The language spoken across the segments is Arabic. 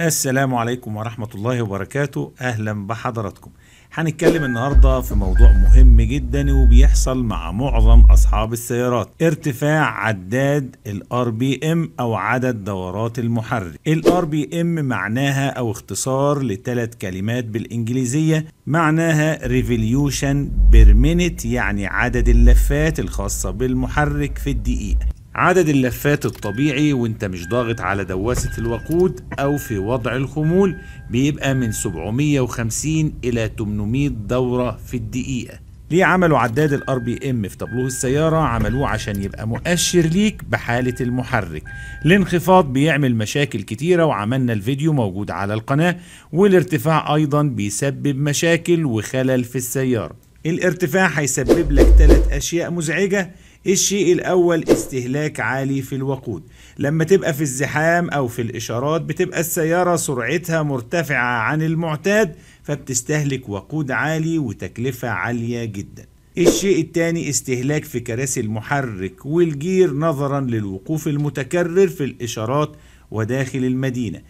السلام عليكم ورحمة الله وبركاته أهلا بحضراتكم هنتكلم النهاردة في موضوع مهم جدا وبيحصل مع معظم أصحاب السيارات ارتفاع عداد الار بي ام أو عدد دورات المحرك الار بي ام معناها أو اختصار لثلاث كلمات بالإنجليزية معناها revolution per minute يعني عدد اللفات الخاصة بالمحرك في الدقيقة عدد اللفات الطبيعي وانت مش ضاغط على دواسة الوقود أو في وضع الخمول بيبقى من 750 إلى 800 دورة في الدقيقة ليه عملوا عداد الار بي ام في طابلوه السياره عملوه عشان يبقى مؤشر ليك بحاله المحرك الانخفاض بيعمل مشاكل كتيره وعملنا الفيديو موجود على القناه والارتفاع ايضا بيسبب مشاكل وخلل في السياره الارتفاع هيسبب لك ثلاث اشياء مزعجه الشيء الأول استهلاك عالي في الوقود لما تبقى في الزحام أو في الإشارات بتبقى السيارة سرعتها مرتفعة عن المعتاد فبتستهلك وقود عالي وتكلفة عالية جدا الشيء الثاني استهلاك في كراسي المحرك والجير نظرا للوقوف المتكرر في الإشارات وداخل المدينة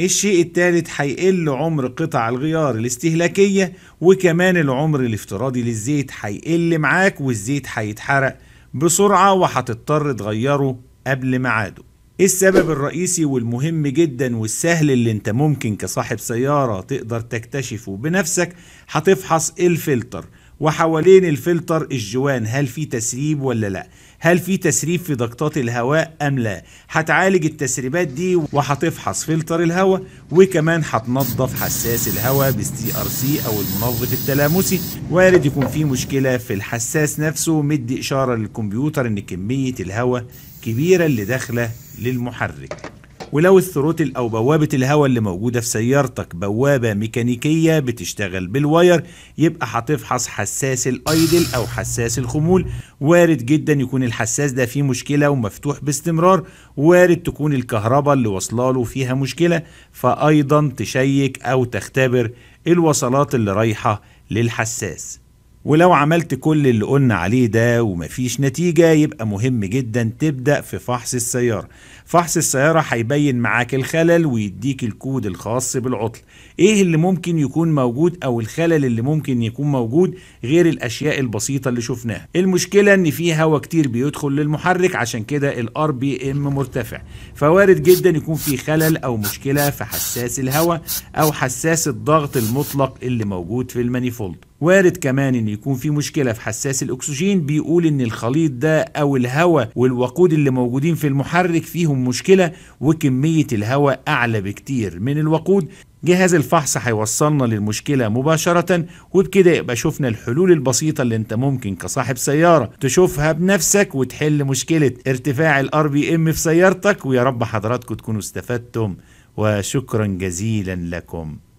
الشيء الثالث هيقل عمر قطع الغيار الاستهلاكية وكمان العمر الافتراضي للزيت هيقل معاك والزيت هيتحرق بسرعة وهتضطر تغيره قبل ميعاده إيه السبب الرئيسي والمهم جدا والسهل اللي انت ممكن كصاحب سيارة تقدر تكتشفه بنفسك هتفحص الفلتر وحوالين الفلتر الجوان هل في تسريب ولا لا هل في تسريب في ضغطات الهواء ام لا هتعالج التسريبات دي وهتفحص فلتر الهواء وكمان هتنظف حساس الهواء بالسي ار سي او المنظف التلامسي وارد يكون في مشكله في الحساس نفسه مدي اشاره للكمبيوتر ان كميه الهواء كبيره اللي داخله للمحرك ولو الثروتل أو بوابة الهواء اللي موجودة في سيارتك بوابة ميكانيكية بتشتغل بالواير يبقى هتفحص حساس الأيدل أو حساس الخمول وارد جدا يكون الحساس ده فيه مشكلة ومفتوح باستمرار وارد تكون الكهرباء اللي له فيها مشكلة فأيضا تشيك أو تختبر الوصلات اللي رايحة للحساس ولو عملت كل اللي قلنا عليه ده ومفيش نتيجة يبقى مهم جدا تبدأ في فحص السيارة فحص السيارة هيبين معاك الخلل ويديك الكود الخاص بالعطل ايه اللي ممكن يكون موجود او الخلل اللي ممكن يكون موجود غير الاشياء البسيطة اللي شفناها المشكلة ان في هواء كتير بيدخل للمحرك عشان كده الار بي ام مرتفع فوارد جدا يكون في خلل او مشكلة في حساس الهواء او حساس الضغط المطلق اللي موجود في المانيفولد وارد كمان ان يكون في مشكله في حساس الاكسجين بيقول ان الخليط ده او الهواء والوقود اللي موجودين في المحرك فيهم مشكله وكميه الهواء اعلى بكتير من الوقود جهاز الفحص هيوصلنا للمشكلة مباشرة وبكده يبقى شفنا الحلول البسيطة اللي انت ممكن كصاحب سيارة تشوفها بنفسك وتحل مشكلة ارتفاع الار بي ام في سيارتك ويا رب حضراتكم تكونوا استفدتم وشكرا جزيلا لكم